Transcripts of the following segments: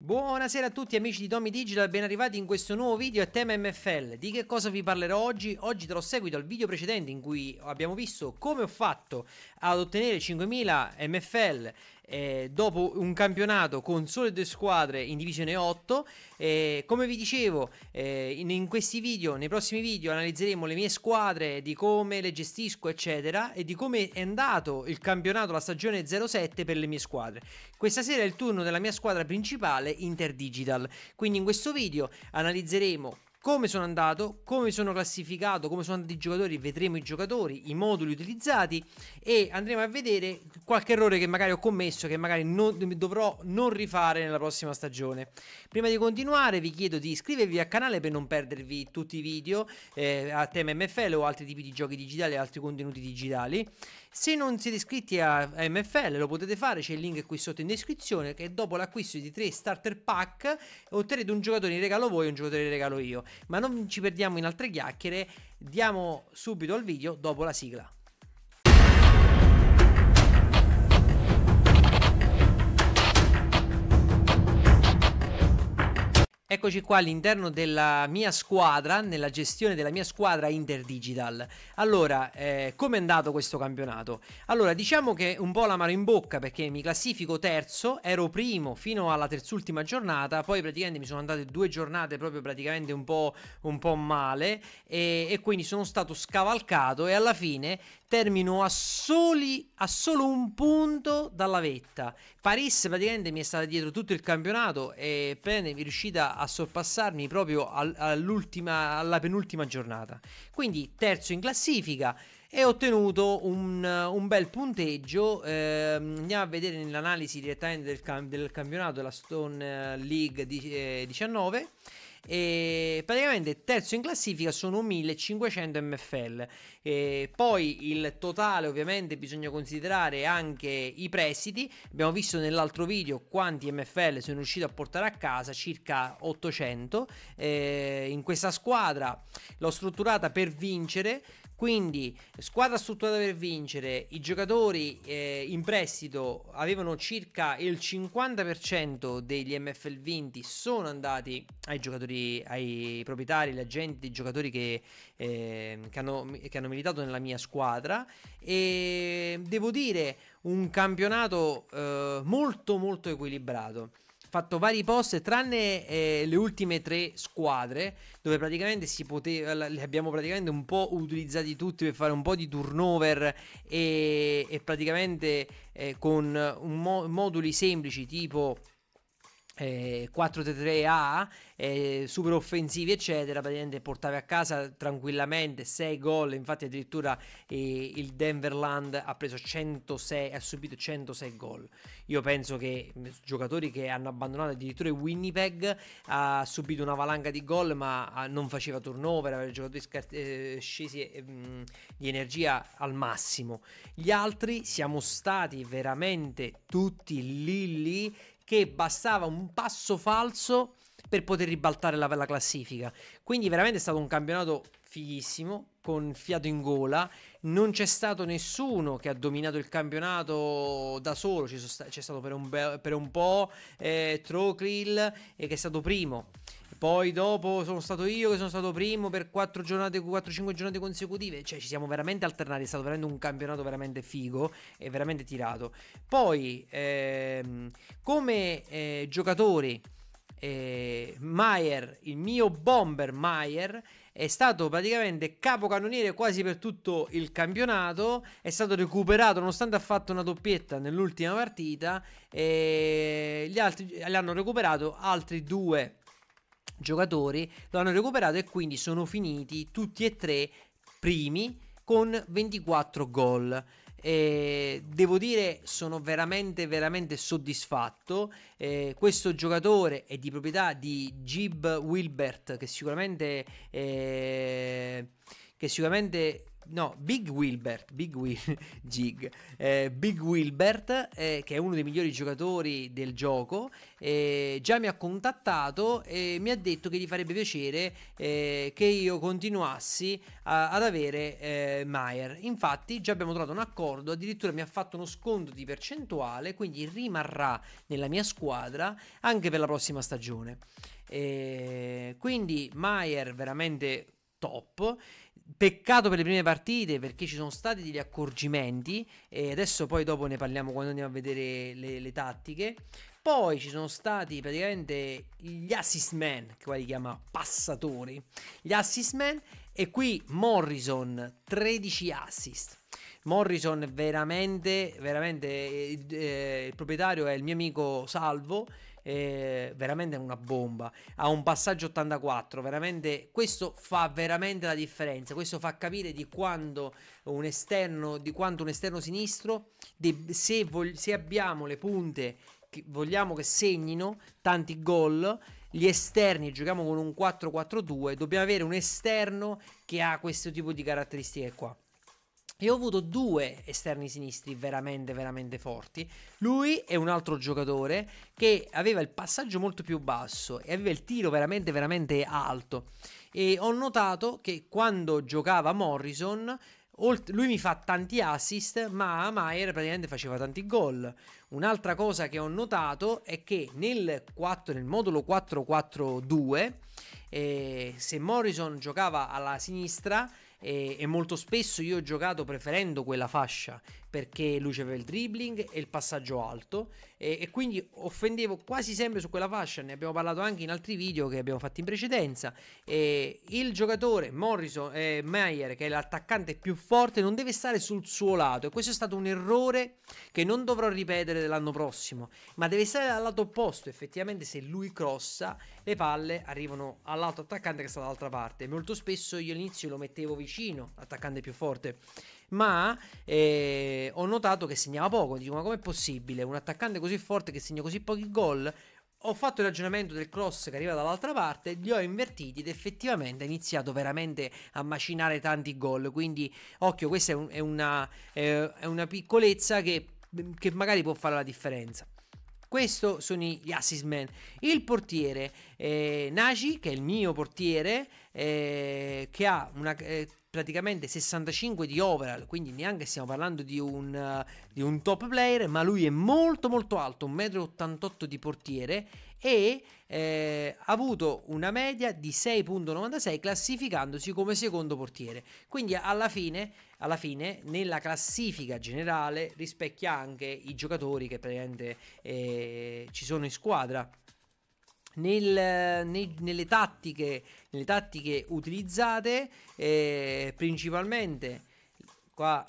Buonasera a tutti amici di Tommy Digital, ben arrivati in questo nuovo video a tema MFL. Di che cosa vi parlerò oggi? Oggi darò seguito al video precedente in cui abbiamo visto come ho fatto ad ottenere 5000 MFL eh, dopo un campionato con sole due squadre in divisione 8. Eh, come vi dicevo, eh, in, in, questi video, nei prossimi video, analizzeremo le mie squadre, di come le gestisco, eccetera, e di come è andato il campionato, la stagione 07 per le mie squadre. Questa sera è il turno della mia squadra principale, Interdigital. Quindi in questo video analizzeremo come sono andato, come sono classificato, come sono andati i giocatori, vedremo i giocatori, i moduli utilizzati e andremo a vedere qualche errore che magari ho commesso, che magari non, dovrò non rifare nella prossima stagione. Prima di continuare vi chiedo di iscrivervi al canale per non perdervi tutti i video eh, a tema MFL o altri tipi di giochi digitali e altri contenuti digitali se non siete iscritti a MFL lo potete fare, c'è il link qui sotto in descrizione che dopo l'acquisto di 3 starter pack otterrete un giocatore in regalo voi e un giocatore in regalo io. Ma non ci perdiamo in altre chiacchiere, diamo subito al video dopo la sigla. Eccoci qua all'interno della mia squadra, nella gestione della mia squadra Interdigital. Allora, eh, come è andato questo campionato? Allora, diciamo che un po' la mano in bocca perché mi classifico terzo, ero primo fino alla terzultima giornata, poi praticamente mi sono andate due giornate proprio praticamente un po', un po male e, e quindi sono stato scavalcato e alla fine termino a, soli, a solo un punto dalla vetta. Paris praticamente mi è stata dietro tutto il campionato e Pene è riuscita a sorpassarmi proprio all'ultima, alla penultima giornata. Quindi terzo in classifica e ho ottenuto un, un bel punteggio. Eh, andiamo a vedere nell'analisi direttamente del, cam- del campionato della Stone eh, League di, eh, 19. E praticamente terzo in classifica sono 1500 MFL. E poi il totale, ovviamente, bisogna considerare anche i prestiti. Abbiamo visto nell'altro video quanti MFL sono riuscito a portare a casa, circa 800. E in questa squadra l'ho strutturata per vincere. Quindi, squadra strutturata per vincere, i giocatori eh, in prestito avevano circa il 50% degli MFL vinti sono andati ai giocatori giocatori, ai proprietari, agli agenti ai giocatori che, eh, che, hanno, che, hanno, militato nella mia squadra e devo dire un campionato eh, molto molto equilibrato fatto vari post tranne eh, le ultime tre squadre dove praticamente si poteva le abbiamo praticamente un po' utilizzati tutti per fare un po' di turnover e, e praticamente eh, con eh, moduli semplici tipo eh, 4-3-3A, eh, super offensivi, eccetera, praticamente portava a casa tranquillamente 6 gol. Infatti, addirittura eh, il Denverland ha, 106, ha subito 106 gol. Io penso che mm, giocatori che hanno abbandonato addirittura Winnipeg ha subito una valanga di gol, ma ah, non faceva turnover, aveva giocatori scart- eh, scesi eh, mm, di energia al massimo. Gli altri siamo stati veramente tutti lì lì che bastava un passo falso per poter ribaltare la, la classifica. Quindi veramente è stato un campionato fighissimo, con fiato in gola. Non c'è stato nessuno che ha dominato il campionato da solo. C'è, stato per un, be- per un po' eh, Trocrill, eh, che è stato primo. Poi dopo sono stato io che sono stato primo per 4-5 giornate, giornate, consecutive. Cioè, ci siamo veramente alternati. È stato veramente un campionato veramente figo e veramente tirato. Poi, ehm, come eh, giocatori, eh, Maier, il mio bomber Maier, è stato praticamente capocannoniere quasi per tutto il campionato. È stato recuperato nonostante ha fatto una doppietta nell'ultima partita. E gli altri gli hanno recuperato altri due giocatori lo hanno recuperato e quindi sono finiti tutti e tre primi con 24 gol. E devo dire sono veramente veramente soddisfatto eh, questo giocatore è di proprietà di Jib Wilbert che sicuramente eh, che sicuramente no, Big Wilbert, Big, Wil- Gig, eh, Big Wilbert, eh, che è uno dei migliori giocatori del gioco, eh, già mi ha contattato e mi ha detto che gli farebbe piacere eh, che io continuassi a, ad avere eh, Maier. Infatti già abbiamo trovato un accordo, addirittura mi ha fatto uno sconto di percentuale, quindi rimarrà nella mia squadra anche per la prossima stagione. Eh, quindi Maier veramente top. Peccato per le prime partite perché ci sono stati degli accorgimenti e adesso poi dopo ne parliamo quando andiamo a vedere le, le tattiche. Poi ci sono stati praticamente gli assist man, che qua li chiama passatori, gli assist man e qui Morrison 13 assist. Morrison veramente, veramente eh, il proprietario è il mio amico Salvo, eh, veramente una bomba, ha un passaggio 84, veramente questo fa veramente la differenza, questo fa capire di quando un esterno, di quanto un esterno sinistro, de, se, vog, se abbiamo le punte che vogliamo che segnino tanti gol, gli esterni giochiamo con un 4-4-2, dobbiamo avere un esterno che ha questo tipo di caratteristiche qua. E ho avuto due esterni sinistri veramente, veramente forti. Lui è un altro giocatore che aveva il passaggio molto più basso e aveva il tiro veramente, veramente alto. E ho notato che quando giocava Morrison, lui mi fa tanti assist, ma Maier praticamente faceva tanti gol. Un'altra cosa che ho notato è che nel, 4, nel modulo 4-4-2, eh, se Morrison giocava alla sinistra e, e molto spesso io ho giocato preferendo quella fascia perché lui aveva il dribbling e il passaggio alto e, e, quindi offendevo quasi sempre su quella fascia, ne abbiamo parlato anche in altri video che abbiamo fatto in precedenza. E il giocatore Morrison eh, Meyer, che è l'attaccante più forte, non deve stare sul suo lato e questo è stato un errore che non dovrò ripetere l'anno prossimo, ma deve stare dal lato opposto, effettivamente se lui crossa le palle arrivano all'altro attaccante che sta dall'altra parte. Molto spesso io all'inizio lo mettevo vicino, l'attaccante più forte ma eh, ho notato che segnava poco. Dico, ma com'è possibile un attaccante così forte che segna così pochi gol? Ho fatto il ragionamento del cross che arriva dall'altra parte, li ho invertiti ed effettivamente ha iniziato veramente a macinare tanti gol. Quindi, occhio, questa è, un, è, una, è una, piccolezza che, che magari può fare la differenza. Questo sono gli assist man. Il portiere eh, Naci, che è il mio portiere, eh, che ha una, eh, praticamente 65 di overall, quindi neanche stiamo parlando di un, uh, di un top player, ma lui è molto molto alto, 1,88 m di portiere e eh, ha avuto una media di 6.96 classificandosi come secondo portiere. Quindi alla fine, alla fine nella classifica generale rispecchia anche i giocatori che praticamente eh, ci sono in squadra nel, nei, nelle, tattiche, nelle, tattiche, utilizzate, eh, principalmente, qua,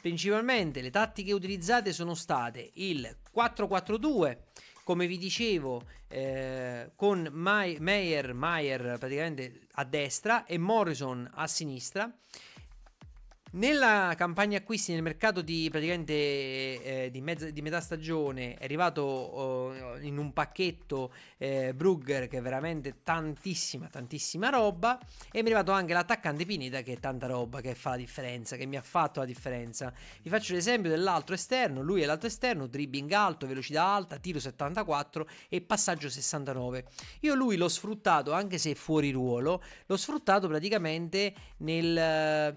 principalmente le tattiche utilizzate sono state il 442 come vi dicevo, eh, con Meyer, Meyer praticamente a destra e Morrison a sinistra. Nella campagna acquisti nel mercato di praticamente eh, di, mezza, di, metà stagione è arrivato oh, in un pacchetto eh, Brugger che è veramente tantissima, tantissima roba e mi è arrivato anche l'attaccante Pineda che è tanta roba che fa la differenza, che mi ha fatto la differenza. Vi faccio l'esempio dell'altro esterno, lui è l'altro esterno, dribbling alto, velocità alta, tiro 74 e passaggio 69. Io lui l'ho sfruttato anche se fuori ruolo, l'ho sfruttato praticamente nel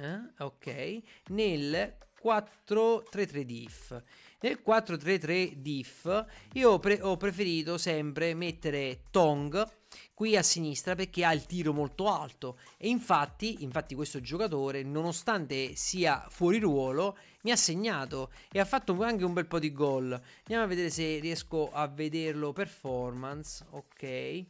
eh, ok, nel 433 diff. Nel 433 diff io pre- ho preferito sempre mettere Tong qui a sinistra perché ha il tiro molto alto e infatti, infatti questo giocatore nonostante sia fuori ruolo mi ha segnato e ha fatto anche un bel po' di gol. Andiamo a vedere se riesco a vederlo performance, ok.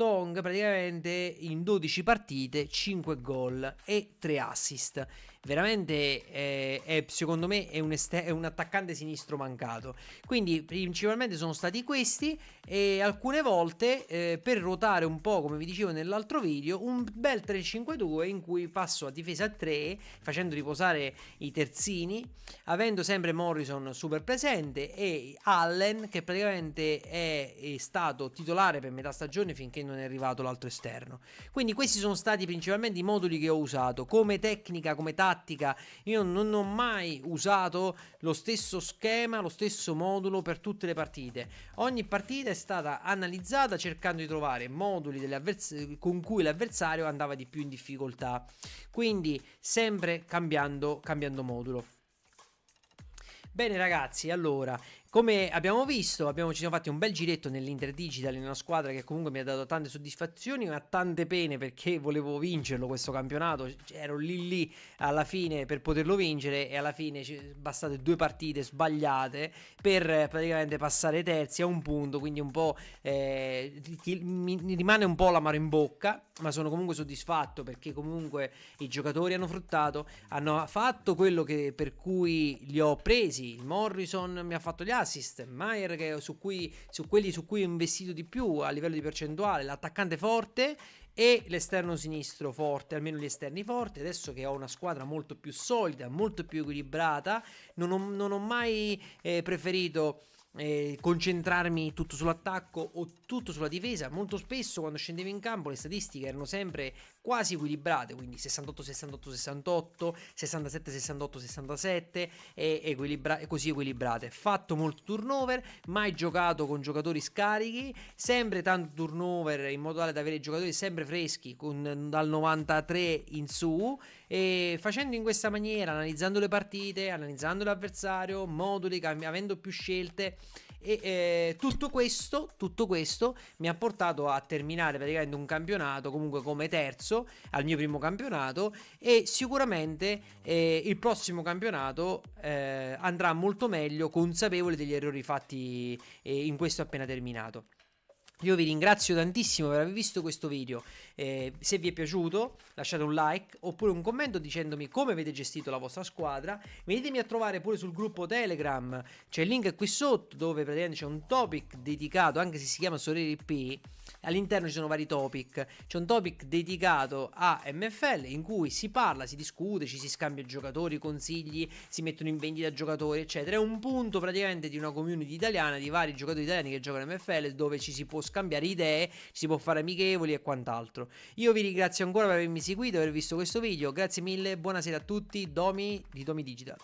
Tong praticamente in 12 partite 5 gol e 3 assist veramente eh, è, secondo me è un, ester- è un, attaccante sinistro mancato. Quindi principalmente sono stati questi e alcune volte eh, per ruotare un po' come vi dicevo nell'altro video un bel 3-5-2 in cui passo a difesa 3 facendo riposare i terzini avendo sempre Morrison super presente e Allen che praticamente è, è stato titolare per metà stagione finché non è arrivato l'altro esterno. Quindi questi sono stati principalmente i moduli che ho usato come tecnica, come tattica tattica. Io non ho mai usato lo stesso schema, lo stesso modulo per tutte le partite. Ogni partita è stata analizzata cercando di trovare moduli con cui l'avversario andava di più in difficoltà. Quindi sempre cambiando, cambiando modulo. Bene ragazzi, allora come abbiamo visto, abbiamo, ci siamo fatti un bel giretto nell'Interdigital in una squadra che comunque mi ha dato tante soddisfazioni, ma tante pene perché volevo vincerlo questo campionato, ero lì lì alla fine per poterlo vincere e alla fine ci sono bastate due partite sbagliate per praticamente passare terzi a un punto, quindi un po' eh, mi rimane un po' l'amaro in bocca, ma sono comunque soddisfatto perché comunque i giocatori hanno fruttato, hanno fatto quello che, per cui li ho presi, Morrison mi ha fatto gli altri assist, Maier su, su quelli su cui ho investito di più a livello di percentuale, l'attaccante forte e l'esterno sinistro forte, almeno gli esterni forti. Adesso che ho una squadra molto più solida, molto più equilibrata, non ho, non ho mai eh, preferito eh, concentrarmi tutto sull'attacco o tutto sulla difesa. Molto spesso quando scendevo in campo le statistiche erano sempre quasi equilibrate, quindi 68, 68, 68, 67, 68, 67 e, equilibra- così equilibrate. Fatto molto turnover, mai giocato con giocatori scarichi, sempre tanto turnover in modo tale da avere giocatori sempre freschi con, dal 93 in su e facendo in questa maniera, analizzando le partite, analizzando l'avversario, moduli, cam- avendo più scelte e eh, tutto, questo, tutto questo mi ha portato a terminare praticamente un campionato comunque come terzo al mio primo campionato e sicuramente eh, il prossimo campionato eh, andrà molto meglio consapevole degli errori fatti eh, in questo appena terminato. Io vi ringrazio tantissimo per aver visto questo video, eh, se vi è piaciuto lasciate un like oppure un commento dicendomi come avete gestito la vostra squadra, venitemi a trovare pure sul gruppo Telegram, c'è il link qui sotto dove praticamente c'è un topic dedicato, anche se si chiama Sorelli P, all'interno ci sono vari topic, c'è un topic dedicato a MFL in cui si parla, si discute, ci si scambia giocatori, consigli, si mettono in vendita giocatori eccetera, è un punto praticamente di una community italiana di vari giocatori italiani che giocano MFL dove ci si può scambiare idee, si può fare amichevoli e quant'altro. Io vi ringrazio ancora per avermi seguito e aver visto questo video. Grazie mille, buonasera a tutti. Domi di Domi Digital.